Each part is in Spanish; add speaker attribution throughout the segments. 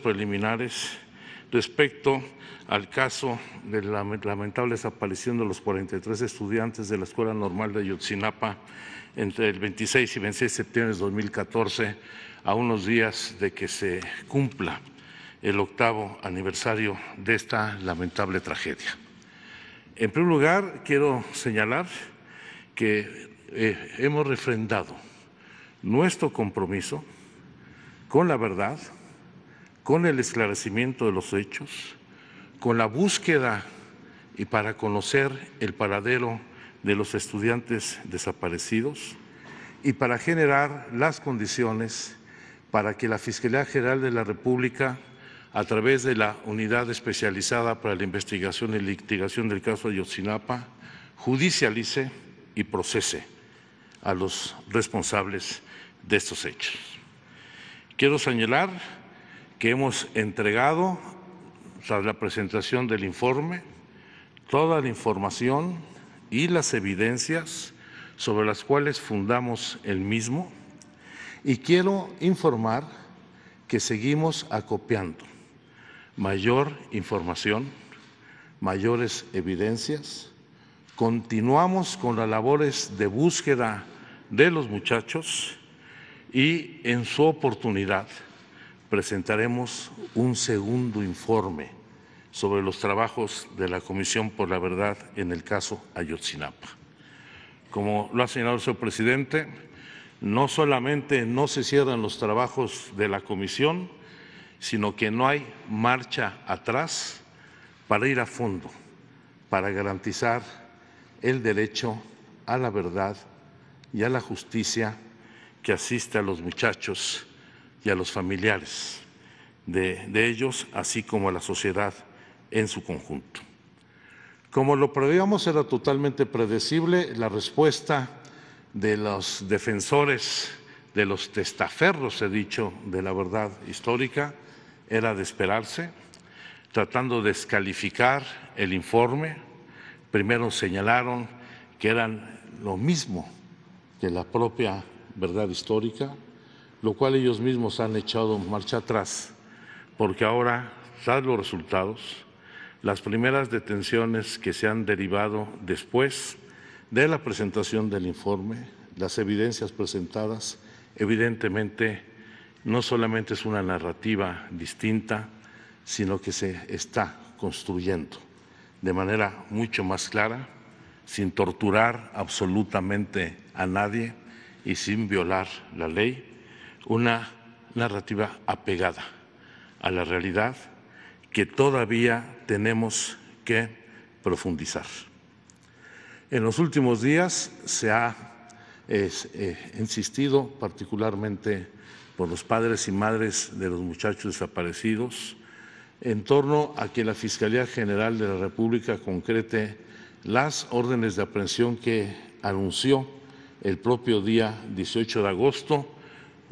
Speaker 1: preliminares respecto al caso de la lamentable desaparición de los 43 estudiantes de la Escuela Normal de Ayotzinapa entre el 26 y 26 de septiembre de 2014, a unos días de que se cumpla el octavo aniversario de esta lamentable tragedia. En primer lugar, quiero señalar que eh, hemos refrendado nuestro compromiso con la verdad, con el esclarecimiento de los hechos, con la búsqueda y para conocer el paradero de los estudiantes desaparecidos y para generar las condiciones para que la Fiscalía General de la República, a través de la Unidad Especializada para la Investigación y Litigación del caso Ayotzinapa, judicialice y procese a los responsables de estos hechos. Quiero señalar que hemos entregado tras la presentación del informe toda la información y las evidencias sobre las cuales fundamos el mismo y quiero informar que seguimos acopiando mayor información, mayores evidencias, continuamos con las labores de búsqueda de los muchachos y en su oportunidad presentaremos un segundo informe sobre los trabajos de la Comisión por la Verdad en el caso Ayotzinapa. Como lo ha señalado el señor presidente, no solamente no se cierran los trabajos de la Comisión, sino que no hay marcha atrás para ir a fondo, para garantizar el derecho a la verdad y a la justicia que asiste a los muchachos y a los familiares de, ellos, así como a la sociedad en su conjunto. Como lo prevíamos era totalmente predecible la respuesta de los defensores, de los testaferros, he dicho, de la verdad histórica, era de esperarse, tratando de descalificar el informe. Primero señalaron que eran lo mismo que la propia verdad histórica, lo cual ellos mismos han echado marcha atrás, porque ahora, tras los resultados, las primeras detenciones que se han derivado después de la presentación del informe, las evidencias presentadas, evidentemente no solamente es una narrativa distinta, sino que se está construyendo de manera mucho más clara, sin torturar absolutamente a nadie y sin violar la ley una narrativa apegada a la realidad que todavía tenemos que profundizar. En los últimos días se ha eh, insistido particularmente por los padres y madres de los muchachos desaparecidos en torno a que la Fiscalía General de la República concrete las órdenes de aprehensión que anunció el propio día 18 de agosto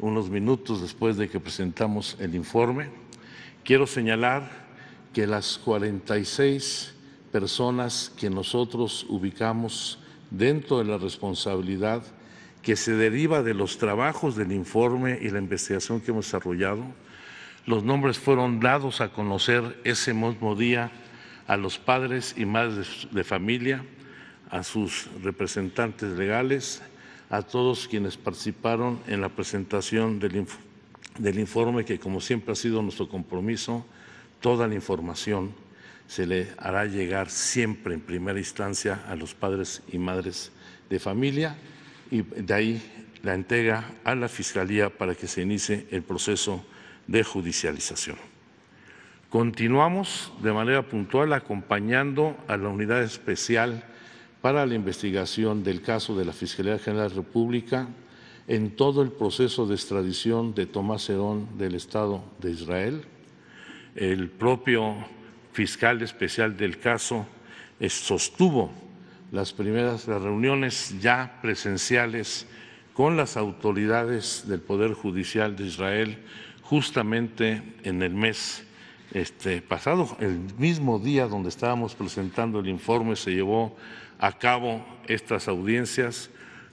Speaker 1: unos minutos después de que presentamos el informe. Quiero señalar que las 46 personas que nosotros ubicamos dentro de la responsabilidad que se deriva de los trabajos del informe y la investigación que hemos desarrollado, los nombres fueron dados a conocer ese mismo día a los padres y madres de familia, a sus representantes legales a todos quienes participaron en la presentación del, informe, que como siempre ha sido nuestro compromiso, toda la información se le hará llegar siempre en primera instancia a los padres y madres de familia y de ahí la entrega a la Fiscalía para que se inicie el proceso de judicialización. Continuamos de manera puntual acompañando a la unidad especial para la investigación del caso de la Fiscalía General de la República en todo el proceso de extradición de Tomás Herón del Estado de Israel. El propio fiscal especial del caso eh, sostuvo las primeras reuniones ya presenciales con las autoridades del Poder Judicial de Israel justamente en el mes este, pasado, el mismo día donde estábamos presentando el informe, se llevó a cabo estas audiencias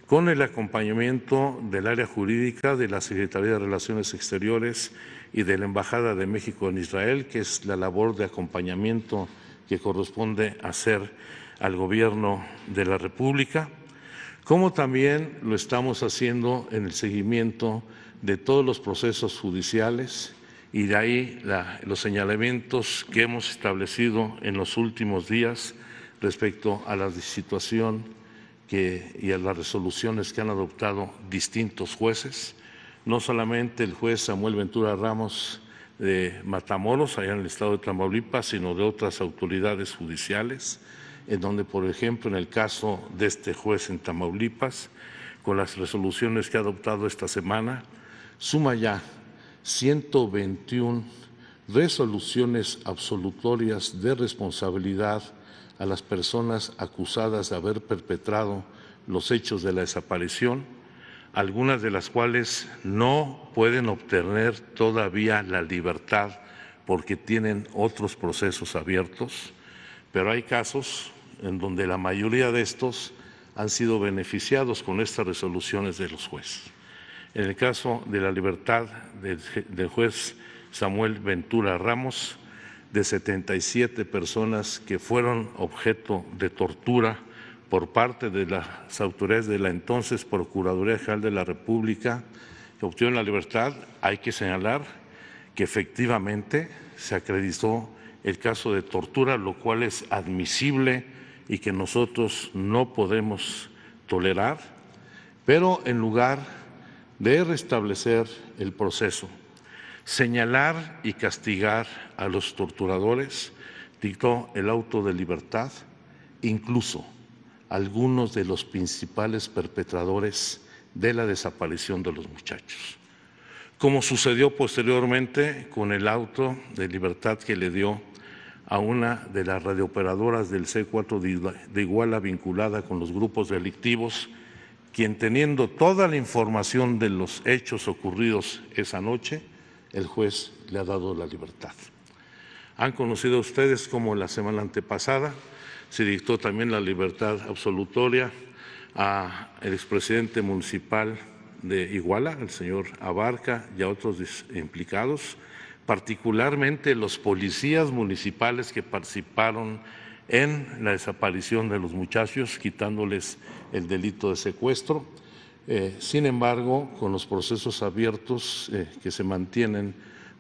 Speaker 1: con el acompañamiento del área jurídica de la Secretaría de Relaciones Exteriores y de la Embajada de México en Israel, que es la labor de acompañamiento que corresponde hacer al gobierno de la República, como también lo estamos haciendo en el seguimiento de todos los procesos judiciales y de ahí los señalamientos que hemos establecido en los últimos días respecto a la situación y a las resoluciones que han adoptado distintos jueces, no solamente el juez Samuel Ventura Ramos de Matamoros, allá en el estado de Tamaulipas, sino de otras autoridades judiciales, en donde, por ejemplo, en el caso de este juez en Tamaulipas, con las resoluciones que ha adoptado esta semana, suma ya 121 resoluciones absolutorias de responsabilidad a las personas acusadas de haber perpetrado los hechos de la desaparición, algunas de las cuales no pueden obtener todavía la libertad porque tienen otros procesos abiertos, pero hay casos en donde la mayoría de estos han sido beneficiados con estas resoluciones de los jueces. En el caso de la libertad del, juez Samuel Ventura Ramos, de 77 personas que fueron objeto de tortura por parte de las autoridades de la entonces Procuraduría General de la República, que obtuvieron la libertad, hay que señalar que efectivamente se acreditó el caso de tortura, lo cual es admisible y que nosotros no podemos tolerar, pero en lugar de restablecer el proceso señalar y castigar a los torturadores, dictó el auto de libertad, incluso algunos de los principales perpetradores de la desaparición de los muchachos, como sucedió posteriormente con el auto de libertad que le dio a una de las radiooperadoras del C4 de Iguala vinculada con los grupos delictivos, quien teniendo toda la información de los hechos ocurridos esa noche, el juez le ha dado la libertad. Han conocido ustedes como la semana antepasada se dictó también la libertad absolutoria al expresidente municipal de Iguala, el señor Abarca, y a otros implicados, particularmente los policías municipales que participaron en la desaparición de los muchachos, quitándoles el delito de secuestro. Eh, sin embargo, con los procesos abiertos eh, que se mantienen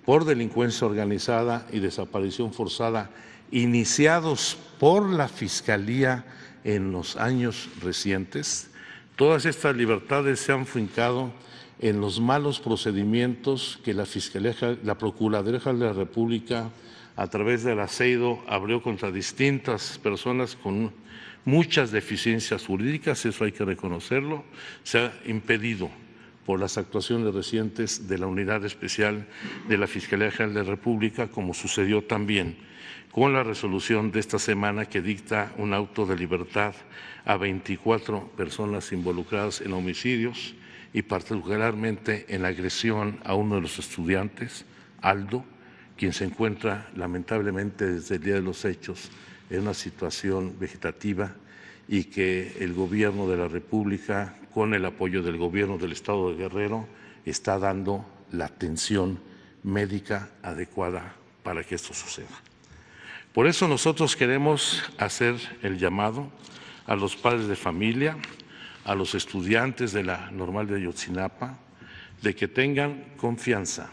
Speaker 1: por delincuencia organizada y desaparición forzada, iniciados por la Fiscalía en los años recientes, todas estas libertades se han fincado en los malos procedimientos que la Fiscalía, la Procuraduría de la República, a través del aceido, abrió contra distintas personas con muchas deficiencias jurídicas, eso hay que reconocerlo, se ha impedido por las actuaciones recientes de la Unidad Especial de la Fiscalía General de la República, como sucedió también con la resolución de esta semana que dicta un auto de libertad a 24 personas involucradas en homicidios y particularmente en la agresión a uno de los estudiantes, Aldo, quien se encuentra lamentablemente desde el día de los hechos en una situación vegetativa y que el gobierno de la República, con el apoyo del gobierno del Estado de Guerrero, está dando la atención médica adecuada para que esto suceda. Por eso nosotros queremos hacer el llamado a los padres de familia, a los estudiantes de la normal de Ayotzinapa, de que tengan confianza,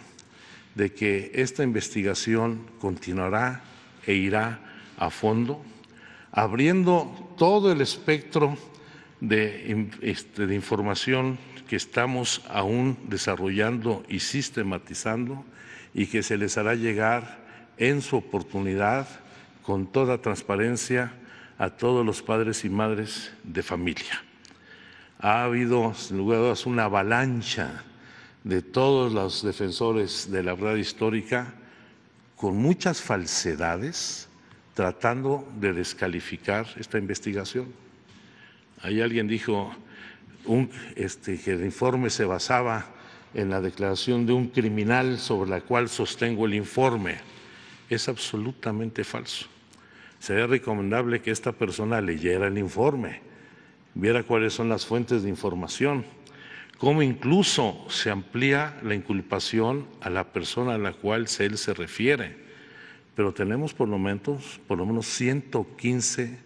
Speaker 1: de que esta investigación continuará e irá a fondo, abriendo todo el espectro este, de, información que estamos aún desarrollando y sistematizando y que se les hará llegar en su oportunidad con toda transparencia a todos los padres y madres de familia. Ha habido, sin lugar a dudas, una avalancha de todos los defensores de la verdad histórica con muchas falsedades, tratando de descalificar esta investigación. Ahí alguien dijo este, que el informe se basaba en la declaración de un criminal sobre la cual sostengo el informe. Es absolutamente falso. Sería recomendable que esta persona leyera el informe, viera cuáles son las fuentes de información, cómo incluso se amplía la inculpación a la persona a la cual él se refiere pero tenemos por lo menos, por lo menos 115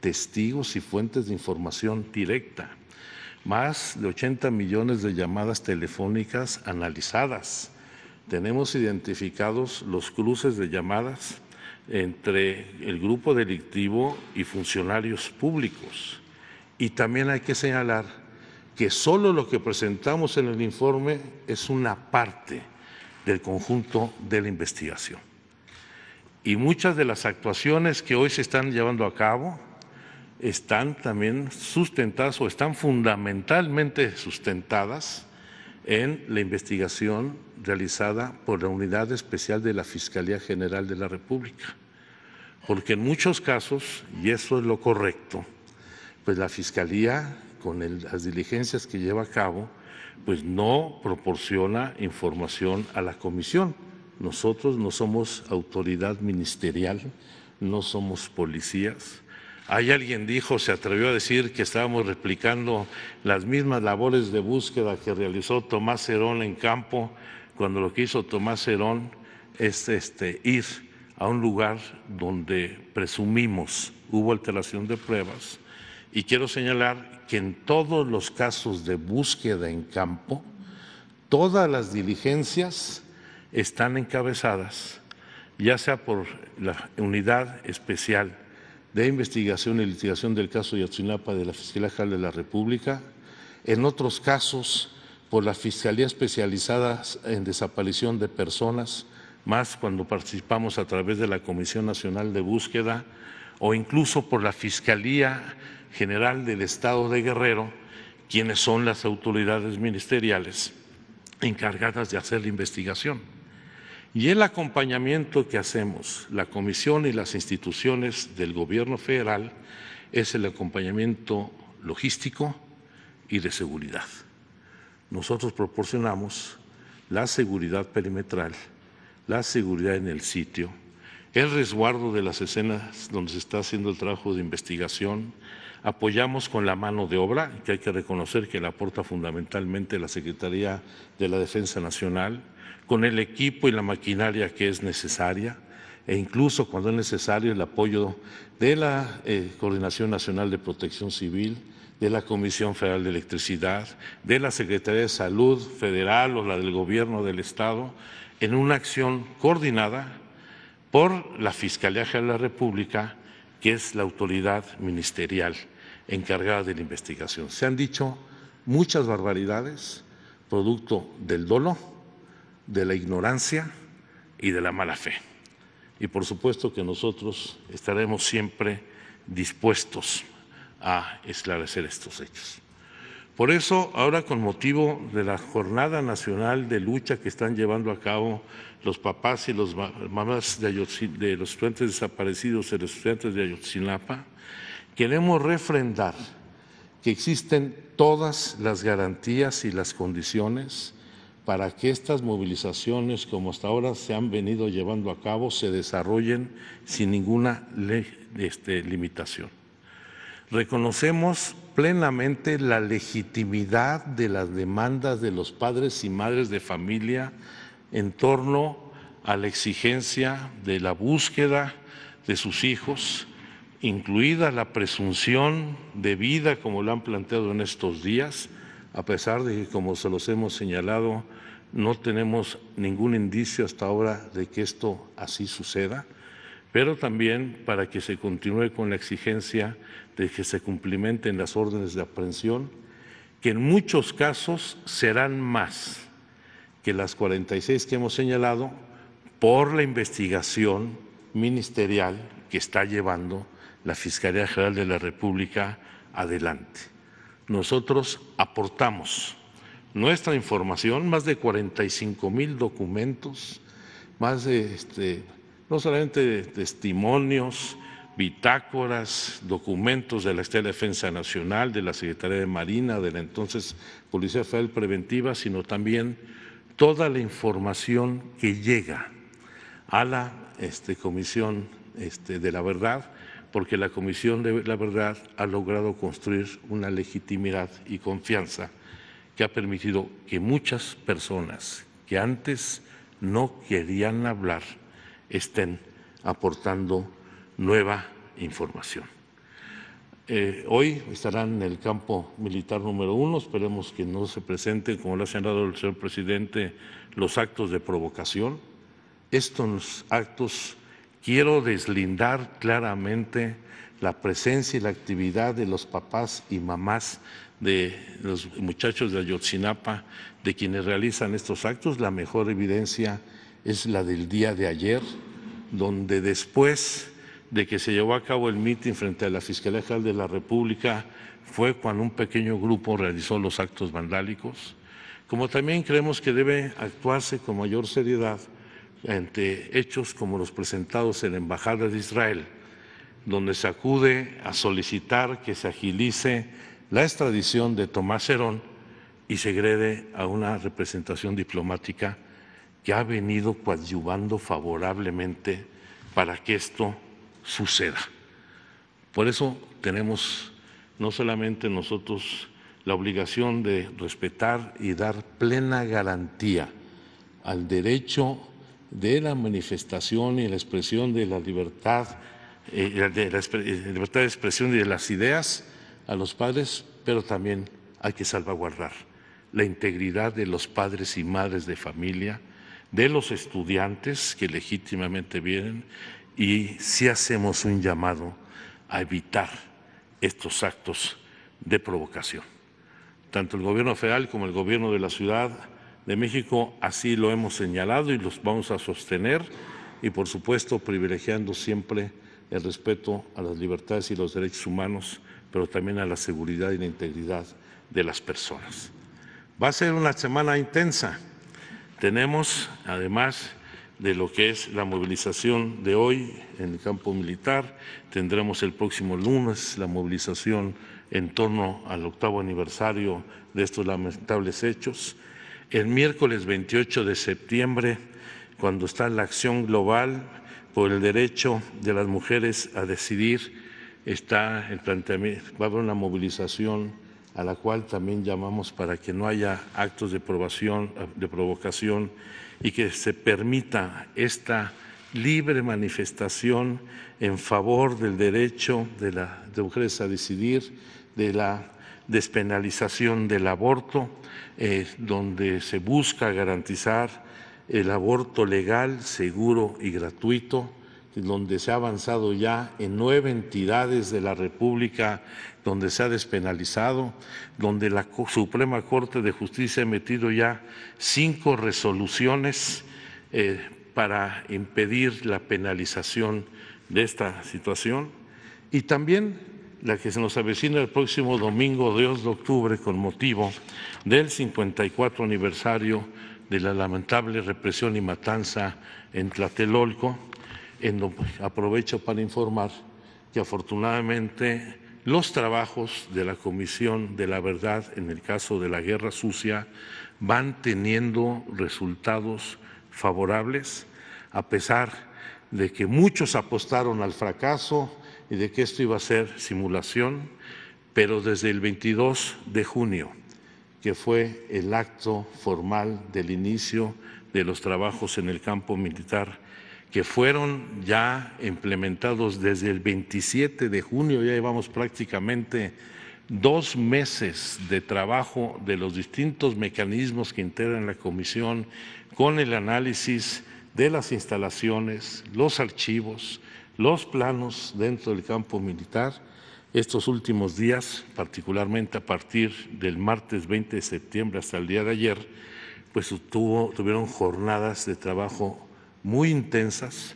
Speaker 1: testigos y fuentes de información directa, más de 80 millones de llamadas telefónicas analizadas. Tenemos identificados los cruces de llamadas entre el grupo delictivo y funcionarios públicos. Y también hay que señalar que solo lo que presentamos en el informe es una parte del conjunto de la investigación. Y muchas de las actuaciones que hoy se están llevando a cabo están también sustentadas o están fundamentalmente sustentadas en la investigación realizada por la Unidad Especial de la Fiscalía General de la República. Porque en muchos casos, y eso es lo correcto, pues la Fiscalía, con las diligencias que lleva a cabo, pues no proporciona información a la Comisión nosotros no somos autoridad ministerial, no somos policías. Hay alguien dijo, se atrevió a decir que estábamos replicando las mismas labores de búsqueda que realizó Tomás Herón en campo, cuando lo que hizo Tomás Herón es este, ir a un lugar donde presumimos hubo alteración de pruebas. Y quiero señalar que en todos los casos de búsqueda en campo, todas las diligencias están encabezadas ya sea por la Unidad Especial de Investigación y Litigación del caso Yatzinapa de la Fiscalía General de la República, en otros casos por la Fiscalía Especializada en Desaparición de Personas, más cuando participamos a través de la Comisión Nacional de Búsqueda, o incluso por la Fiscalía General del Estado de Guerrero, quienes son las autoridades ministeriales encargadas de hacer la investigación. Y el acompañamiento que hacemos, la Comisión y las instituciones del Gobierno federal, es el acompañamiento logístico y de seguridad. Nosotros proporcionamos la seguridad perimetral, la seguridad en el sitio, el resguardo de las escenas donde se está haciendo el trabajo de investigación. Apoyamos con la mano de obra, que hay que reconocer que la aporta fundamentalmente la Secretaría de la Defensa Nacional con el equipo y la maquinaria que es necesaria e incluso cuando es necesario el apoyo de la eh, Coordinación Nacional de Protección Civil, de la Comisión Federal de Electricidad, de la Secretaría de Salud Federal o la del Gobierno del Estado, en una acción coordinada por la Fiscalía General de la República, que es la autoridad ministerial encargada de la investigación. Se han dicho muchas barbaridades producto del dolo de la ignorancia y de la mala fe. Y por supuesto que nosotros estaremos siempre dispuestos a esclarecer estos hechos. Por eso, ahora con motivo de la Jornada Nacional de Lucha que están llevando a cabo los papás y las mamás de, de, los estudiantes desaparecidos y los estudiantes de Ayotzinapa, queremos refrendar que existen todas las garantías y las condiciones para que estas movilizaciones, como hasta ahora se han venido llevando a cabo, se desarrollen sin ninguna este, limitación. Reconocemos plenamente la legitimidad de las demandas de los padres y madres de familia en torno a la exigencia de la búsqueda de sus hijos, incluida la presunción de vida, como lo han planteado en estos días, a pesar de que, como se los hemos señalado, no tenemos ningún indicio hasta ahora de que esto así suceda, pero también para que se continúe con la exigencia de que se cumplimenten las órdenes de aprehensión, que en muchos casos serán más que las 46 que hemos señalado por la investigación ministerial que está llevando la Fiscalía General de la República adelante nosotros aportamos nuestra información, más de 45 mil documentos, más de, este, no solamente testimonios, bitácoras, documentos de la Estela de Defensa Nacional, de la Secretaría de Marina, de la entonces Policía Federal Preventiva, sino también toda la información que llega a la este, Comisión este, de la Verdad porque la Comisión de la Verdad ha logrado construir una legitimidad y confianza que ha permitido que muchas personas que antes no querían hablar estén aportando nueva información. Eh, hoy estarán en el campo militar número uno. Esperemos que no se presenten, como lo ha señalado el señor presidente, los actos de provocación. Estos actos quiero deslindar claramente la presencia y la actividad de los papás y mamás de los muchachos de Ayotzinapa, de quienes realizan estos actos. La mejor evidencia es la del día de ayer, donde después de que se llevó a cabo el mitin frente a la Fiscalía General de la República, fue cuando un pequeño grupo realizó los actos vandálicos, como también creemos que debe actuarse con mayor seriedad ante hechos como los presentados en la Embajada de Israel, donde se acude a solicitar que se agilice la extradición de Tomás Herón y se agrede a una representación diplomática que ha venido coadyuvando favorablemente para que esto suceda. Por eso tenemos no solamente nosotros la obligación de respetar y dar plena garantía al derecho de la manifestación y la expresión de la libertad, eh, de la, eh, libertad de expresión y de las ideas a los padres, pero también hay que salvaguardar la integridad de los padres y madres de familia, de los estudiantes que legítimamente vienen, y si hacemos un llamado a evitar estos actos de provocación. Tanto el gobierno federal como el gobierno de la ciudad de México, así lo hemos señalado y los vamos a sostener y por supuesto privilegiando siempre el respeto a las libertades y los derechos humanos, pero también a la seguridad y la integridad de las personas. Va a ser una semana intensa. Tenemos, además de lo que es la movilización de hoy en el campo militar, tendremos el próximo lunes la movilización en torno al octavo aniversario de estos lamentables hechos el miércoles 28 de septiembre, cuando está la acción global por el derecho de las mujeres a decidir, está el planteamiento, va a haber una movilización a la cual también llamamos para que no haya actos de, de provocación y que se permita esta libre manifestación en favor del derecho de las mujeres a decidir, de la despenalización del aborto, eh, donde se busca garantizar el aborto legal, seguro y gratuito, donde se ha avanzado ya en nueve entidades de la República donde se ha despenalizado, donde la Suprema Corte de Justicia ha emitido ya cinco resoluciones eh, para impedir la penalización de esta situación. Y también la que se nos avecina el próximo domingo 2 de octubre con motivo del 54 aniversario de la lamentable represión y matanza en Tlatelolco, en aprovecho para informar que afortunadamente los trabajos de la Comisión de la Verdad en el caso de la guerra sucia van teniendo resultados favorables, a pesar de que muchos apostaron al fracaso, y de que esto iba a ser simulación, pero desde el 22 de junio, que fue el acto formal del inicio de los trabajos en el campo militar, que fueron ya implementados desde el 27 de junio, ya llevamos prácticamente dos meses de trabajo de los distintos mecanismos que integran la comisión con el análisis de las instalaciones, los archivos, los planos dentro del campo militar estos últimos días, particularmente a partir del martes 20 de septiembre hasta el día de ayer, pues tuvieron jornadas de trabajo muy intensas,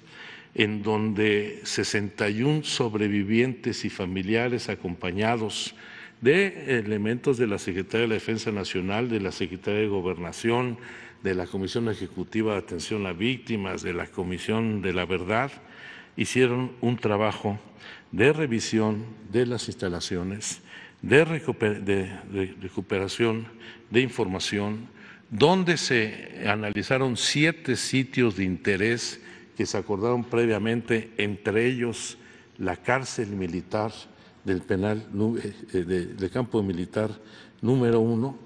Speaker 1: en donde 61 sobrevivientes y familiares acompañados de elementos de la Secretaría de la Defensa Nacional, de la Secretaría de Gobernación, de la Comisión Ejecutiva de Atención a Víctimas, de la Comisión de la Verdad, hicieron un trabajo de revisión de las instalaciones, de, recuperación de información, donde se analizaron siete sitios de interés que se acordaron previamente, entre ellos la cárcel militar del penal eh, campo militar número uno,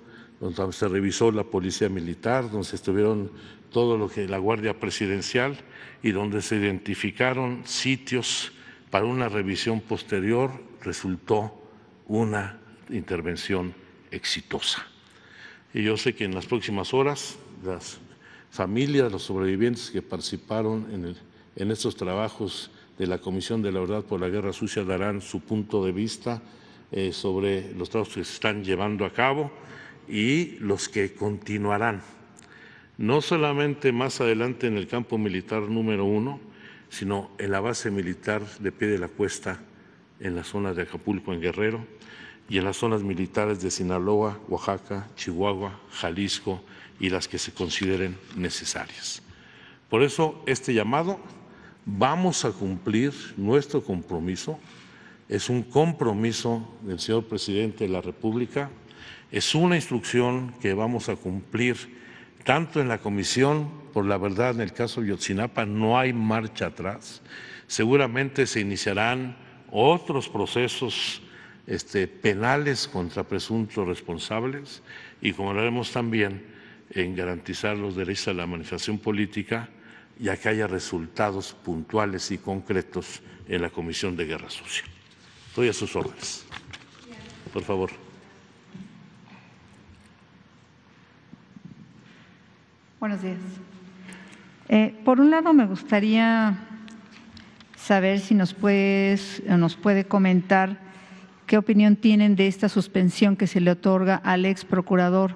Speaker 1: donde se revisó la policía militar, donde se estuvieron todo lo que la Guardia Presidencial y donde se identificaron sitios para una revisión posterior, resultó una intervención exitosa. Y yo sé que en las próximas horas las familias, los sobrevivientes que participaron en, estos trabajos de la Comisión de la Verdad por la Guerra Sucia darán su punto de vista eh, sobre los trabajos que se están llevando a cabo y los que continuarán no solamente más adelante en el campo militar número uno, sino en la base militar de Pie de la Cuesta, en la zona de Acapulco, en Guerrero, y en las zonas militares de Sinaloa, Oaxaca, Chihuahua, Jalisco y las que se consideren necesarias. Por eso, este llamado, vamos a cumplir nuestro compromiso, es un compromiso del señor presidente de la República, es una instrucción que vamos a cumplir tanto en la Comisión por la Verdad en el caso Yotzinapa no hay marcha atrás. Seguramente se iniciarán otros procesos este, penales contra presuntos responsables y como lo haremos también en garantizar los derechos a la manifestación política ya que haya resultados puntuales y concretos en la Comisión de Guerra Sucia. Estoy a sus órdenes. Por favor.
Speaker 2: Buenos días. Eh, por un lado, me gustaría saber si nos, eh, nos puede comentar qué opinión tienen de esta suspensión que se le otorga al ex procurador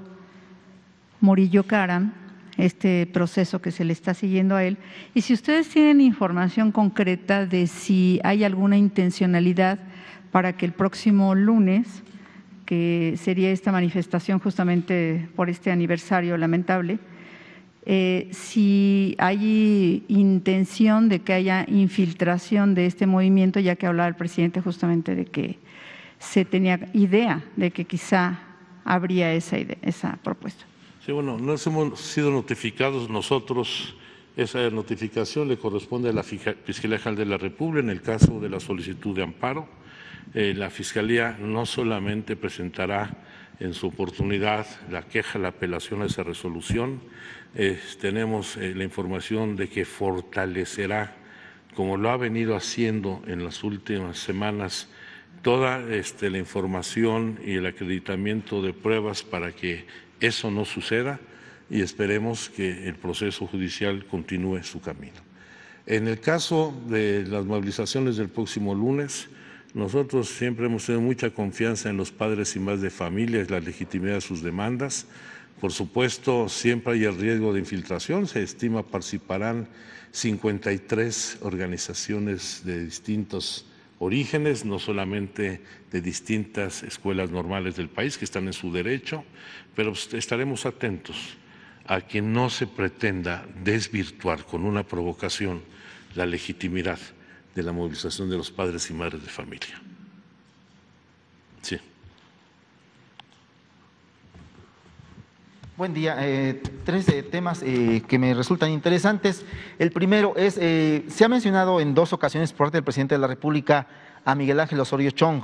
Speaker 2: Murillo Caram, este proceso que se le está siguiendo a él, y si ustedes tienen información concreta de si hay alguna intencionalidad para que el próximo lunes, que sería esta manifestación justamente por este aniversario lamentable, eh, si hay intención de que haya infiltración de este movimiento, ya que hablaba el presidente justamente de que se tenía idea de que quizá habría esa, esa propuesta.
Speaker 1: Sí, bueno, no hemos sido notificados nosotros. Esa notificación le corresponde a la Fiscalía General de la República en el caso de la solicitud de amparo. Eh, la Fiscalía no solamente presentará en su oportunidad la queja, la apelación a esa resolución, tenemos eh, la información de que fortalecerá, como lo ha venido haciendo en las últimas semanas, toda este, la información y el acreditamiento de pruebas para que eso no suceda y esperemos que el proceso judicial continúe su camino. En el caso de las movilizaciones del próximo lunes, nosotros siempre hemos tenido mucha confianza en los padres y más de familias, la legitimidad de sus demandas. Por supuesto, siempre hay el riesgo de infiltración. Se estima participarán 53 organizaciones de distintos orígenes, no solamente de distintas escuelas normales del país que están en su derecho, pero pues, estaremos atentos a que no se pretenda desvirtuar con una provocación la legitimidad de la movilización de los padres y madres de familia. Sí.
Speaker 3: Buen día. Eh, tres eh, temas eh, que me resultan interesantes. El primero es, se ha mencionado en dos ocasiones por parte del presidente de la República a Miguel Ángel Osorio Chong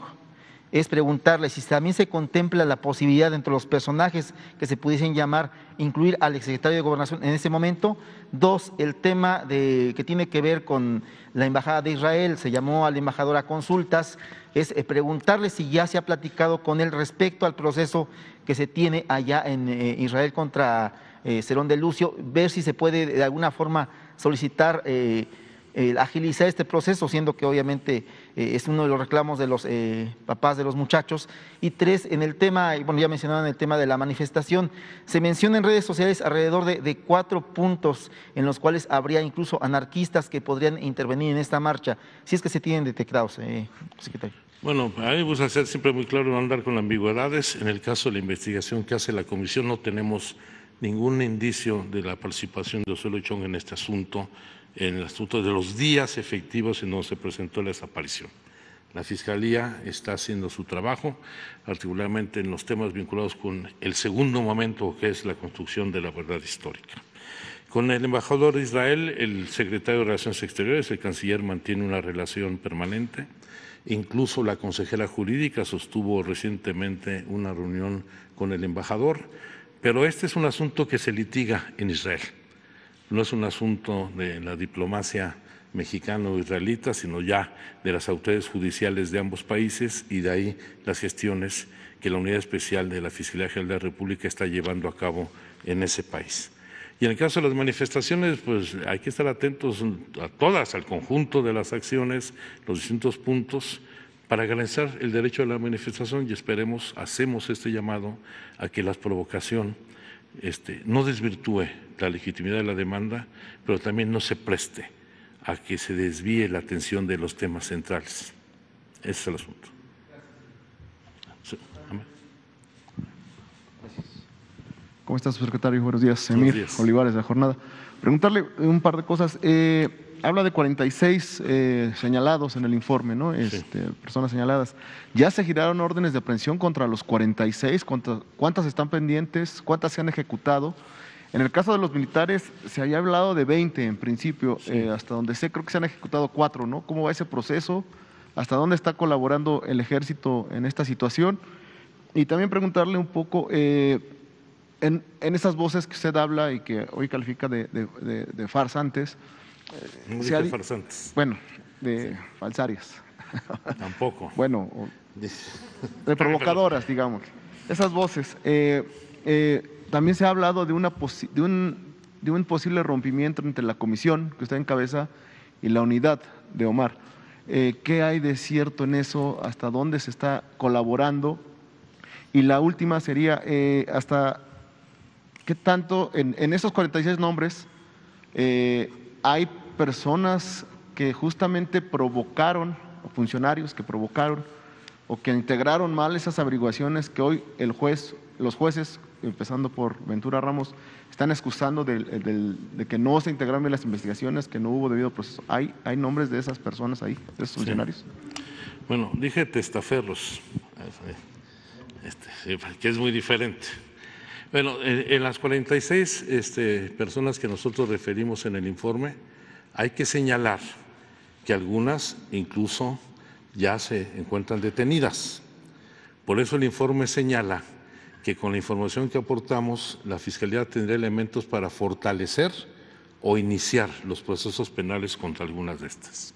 Speaker 3: es preguntarle si también se contempla la posibilidad entre los personajes que se pudiesen llamar, incluir al secretario de Gobernación en ese momento. Dos, el tema de, que tiene que ver con la Embajada de Israel, se llamó al embajador a consultas, es eh, preguntarle si ya se ha platicado con él respecto al proceso que se tiene allá en eh, Israel contra Serón eh, de Lucio, ver si se puede de alguna forma solicitar, agilizar este proceso, siendo que obviamente eh, es uno de los reclamos de los eh, papás de los muchachos. Y tres, en el tema, eh, bueno, ya mencionaban el tema de la manifestación, se menciona en redes sociales alrededor de, cuatro puntos en los cuales habría incluso anarquistas que podrían intervenir en esta marcha, si es que se tienen detectados, eh, secretario.
Speaker 1: Bueno, a mí ser siempre muy claro no andar con ambigüedades. En el caso de la investigación que hace la comisión no tenemos ningún indicio de la participación de Osorio Chong en este asunto en el asunto de los días efectivos en donde se presentó la desaparición. La Fiscalía está haciendo su trabajo, particularmente en los temas vinculados con el segundo momento, que es la construcción de la verdad histórica. Con el embajador de Israel, el secretario de Relaciones Exteriores, el canciller mantiene una relación permanente. Incluso la consejera jurídica sostuvo recientemente una reunión con el embajador, pero este es un asunto que se litiga en Israel no es un asunto de la diplomacia mexicano-israelita, sino ya de las autoridades judiciales de ambos países y de ahí las gestiones que la Unidad Especial de la Fiscalía General de la República está llevando a cabo en ese país. Y en el caso de las manifestaciones, pues hay que estar atentos a todas, al conjunto de las acciones, los distintos puntos, para garantizar el derecho a la manifestación y esperemos, hacemos este llamado a que las provocación este, no desvirtúe la legitimidad de la demanda, pero también no se preste a que se desvíe la atención de los temas centrales. Ese es el asunto.
Speaker 4: ¿Cómo está, su secretario? Buenos días, Emir Buenos días. Olivares, la jornada. Preguntarle un par de cosas. Eh, habla de 46 eh, señalados en el informe, ¿no? Este, personas señaladas. ¿Ya se giraron órdenes de aprehensión contra los 46? ¿Cuántas están pendientes? ¿Cuántas se han ejecutado? En el caso de los militares, se había hablado de 20 en principio, eh, hasta donde sé, creo que se han ejecutado cuatro, ¿no? ¿Cómo va ese proceso? ¿Hasta dónde está colaborando el ejército en esta situación? Y también preguntarle un poco, eh, en, en, esas voces que usted habla y que hoy califica de, de, de, de farsantes, Música de Bueno, de falsarias. Tampoco. bueno, de provocadoras, digamos. Esas voces. Eh, eh, también se ha hablado de, una de, un, de un posible rompimiento entre la comisión que usted encabeza y la unidad de Omar. Eh, ¿Qué hay de cierto en eso? ¿Hasta dónde se está colaborando? Y la última sería, ¿hasta qué tanto en, esos 46 nombres hay personas que justamente provocaron, o funcionarios que provocaron, o que integraron mal esas averiguaciones que hoy el juez, los jueces, empezando por Ventura Ramos, están excusando de, que no se integraron las investigaciones, que no hubo debido proceso. ¿Hay,
Speaker 1: hay nombres de esas personas ahí, de esos funcionarios? Bueno, dije testaferros, este, que es muy diferente. Bueno, en, las 46 este, personas que nosotros referimos en el informe, hay que señalar que algunas incluso ya se encuentran detenidas. Por eso el informe señala que con la información que aportamos, la Fiscalía tendrá elementos para fortalecer o iniciar los procesos penales contra algunas de estas.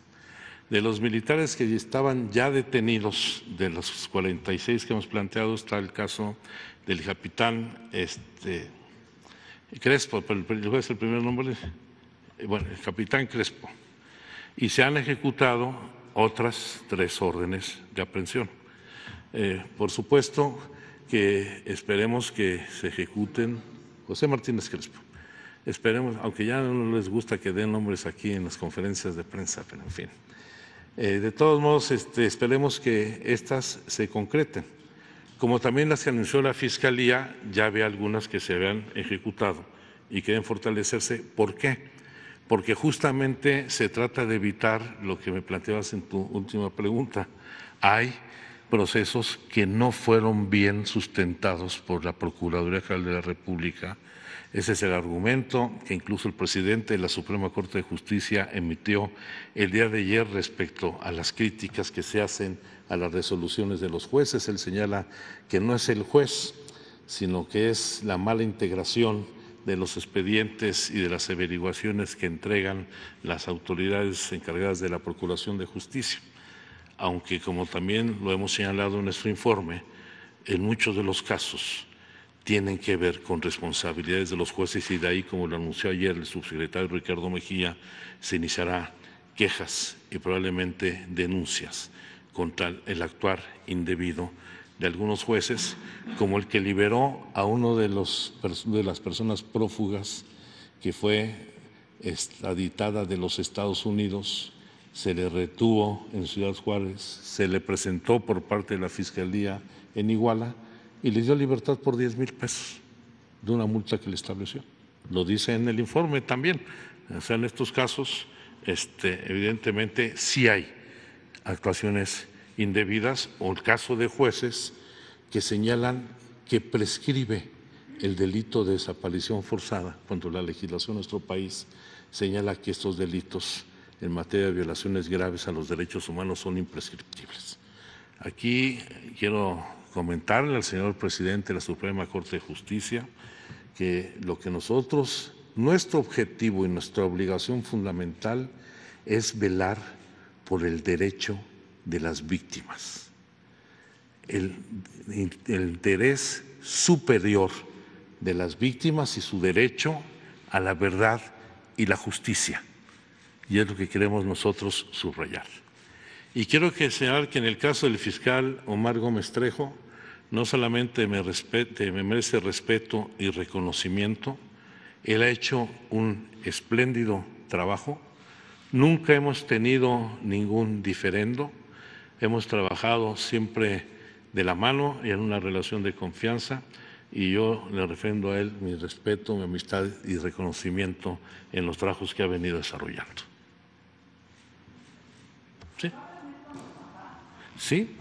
Speaker 1: De los militares que estaban ya detenidos, de los 46 que hemos planteado, está el caso del capitán este, Crespo, pero el, el primer nombre bueno, el capitán Crespo, y se han ejecutado otras tres órdenes de aprehensión. Eh, por supuesto que esperemos que se ejecuten José Martínez Crespo. Esperemos, aunque ya no les gusta que den nombres aquí en las conferencias de prensa, pero en fin. Eh, de todos modos, este, esperemos que estas se concreten. Como también las que anunció la Fiscalía, ya ve algunas que se habían ejecutado y quieren fortalecerse. ¿Por qué? porque justamente se trata de evitar lo que me planteabas en tu última pregunta. Hay procesos que no fueron bien sustentados por la Procuraduría General de la República. Ese es el argumento que incluso el presidente de la Suprema Corte de Justicia emitió el día de ayer respecto a las críticas que se hacen a las resoluciones de los jueces. Él señala que no es el juez, sino que es la mala integración de los expedientes y de las averiguaciones que entregan las autoridades encargadas de la Procuración de Justicia, aunque como también lo hemos señalado en nuestro informe, en muchos de los casos tienen que ver con responsabilidades de los jueces y de ahí, como lo anunció ayer el subsecretario Ricardo Mejía, se iniciará quejas y probablemente denuncias contra el actuar indebido de algunos jueces, como el que liberó a uno de, los, de las personas prófugas que fue extraditada de los Estados Unidos, se le retuvo en Ciudad Juárez, se le presentó por parte de la Fiscalía en Iguala y le dio libertad por 10 mil pesos de una multa que le estableció. Lo dice en el informe también. O sea, en estos casos, este, evidentemente sí hay actuaciones indebidas o el caso de jueces que señalan que prescribe el delito de desaparición forzada, cuando la legislación de nuestro país señala que estos delitos en materia de violaciones graves a los derechos humanos son imprescriptibles. Aquí quiero comentarle al señor presidente de la Suprema Corte de Justicia que lo que nosotros, nuestro objetivo y nuestra obligación fundamental es velar por el derecho de las víctimas, el interés superior de las víctimas y su derecho a la verdad y la justicia. Y es lo que queremos nosotros subrayar. Y quiero que señalar que en el caso del fiscal Omar Gómez Trejo, no solamente me, me merece respeto y reconocimiento, él ha hecho un espléndido trabajo. Nunca hemos tenido ningún diferendo. Hemos trabajado siempre de la mano y en una relación de confianza y yo le refrendo a él mi respeto, mi amistad y reconocimiento en los trabajos que ha venido desarrollando. ¿Sí? ¿Sí?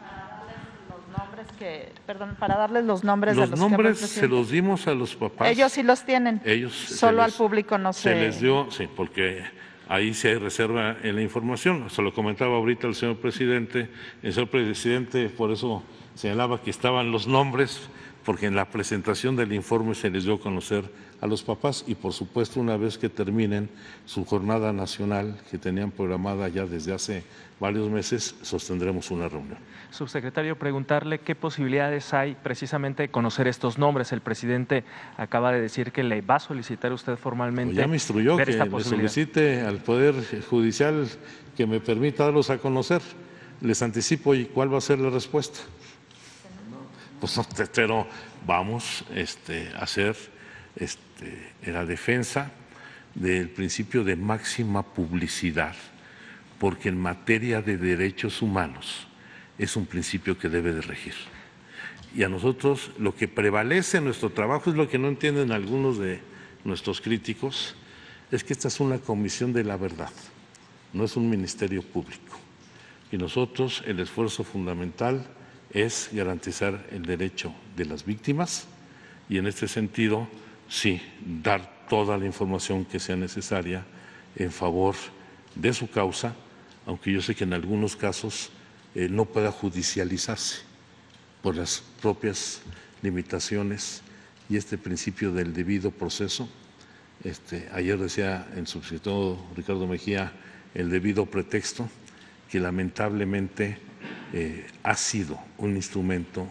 Speaker 2: perdón, para darles los nombres los de los nombres se los
Speaker 1: dimos a los papás. Ellos
Speaker 2: sí los tienen.
Speaker 1: Ellos solo al
Speaker 2: público no se. Se les
Speaker 1: dio, sí, porque ahí se hay reserva en la información. Se lo comentaba ahorita el señor presidente. El señor presidente por eso señalaba que estaban los nombres porque en la presentación del informe se les dio a conocer a los papás y por supuesto una vez que terminen su jornada nacional que tenían programada ya desde hace varios meses, sostendremos una reunión.
Speaker 2: Subsecretario, preguntarle qué posibilidades hay precisamente de conocer estos nombres. El presidente acaba de decir que le va a solicitar usted formalmente. Pues ya me instruyó que solicite
Speaker 1: al Poder Judicial que me permita darlos a conocer. Les anticipo y cuál va a ser la respuesta pues pero vamos este, a hacer este, la defensa del principio de máxima publicidad, porque en materia de derechos humanos es un principio que debe de regir. Y a nosotros lo que prevalece en nuestro trabajo es lo que no entienden algunos de nuestros críticos, es que esta es una comisión de la verdad, no es un ministerio público. Y nosotros el esfuerzo fundamental es garantizar el derecho de las víctimas y en este sentido, sí, dar toda la información que sea necesaria en favor de su causa, aunque yo sé que en algunos casos eh, no pueda judicializarse por las propias limitaciones y este principio del debido proceso. Este, ayer decía el subsecretario Ricardo Mejía el debido pretexto que lamentablemente eh, ha sido un instrumento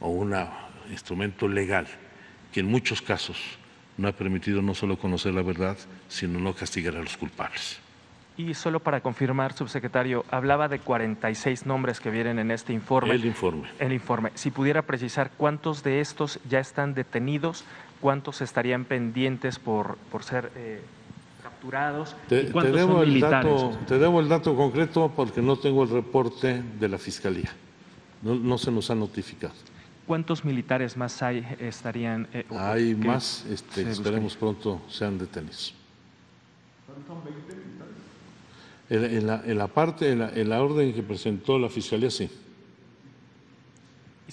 Speaker 1: o un instrumento legal que en muchos casos no ha permitido no solo conocer la verdad, sino no castigar a los culpables.
Speaker 2: Y solo para confirmar, subsecretario, hablaba de 46 nombres que vienen en este informe. El informe. El informe. Si pudiera precisar cuántos de estos ya están detenidos, cuántos estarían pendientes por, ser eh, te, debo el
Speaker 1: Dato, concreto porque no tengo el reporte de la Fiscalía. No, se nos ha notificado.
Speaker 2: ¿Cuántos militares más hay estarían? Eh, hay más,
Speaker 1: este, esperemos pronto sean detenidos.
Speaker 4: ¿Cuántos militares?
Speaker 1: En, la, parte, en la, orden que presentó la Fiscalía, sí.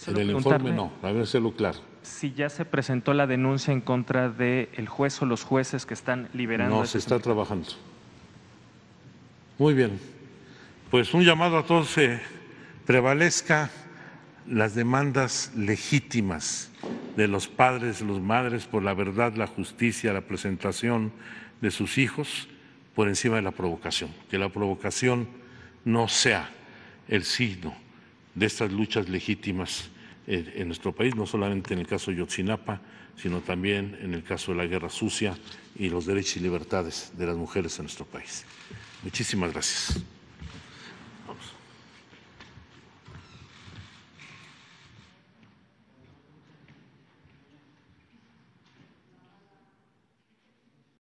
Speaker 1: En el informe no, para hacerlo claro
Speaker 2: si ya se presentó la denuncia en contra del el
Speaker 1: juez o los jueces que están liberando. No, este se está trabajando. Muy bien. Pues un llamado a todos eh, prevalezca las demandas legítimas de los padres, los madres, por la verdad, la justicia, la presentación de sus hijos, por encima de la provocación. Que la provocación no sea el signo de estas luchas legítimas en, nuestro país, no solamente en el caso de Yotzinapa, sino también en el caso de la guerra sucia y los derechos y libertades de las mujeres en nuestro país. Muchísimas gracias.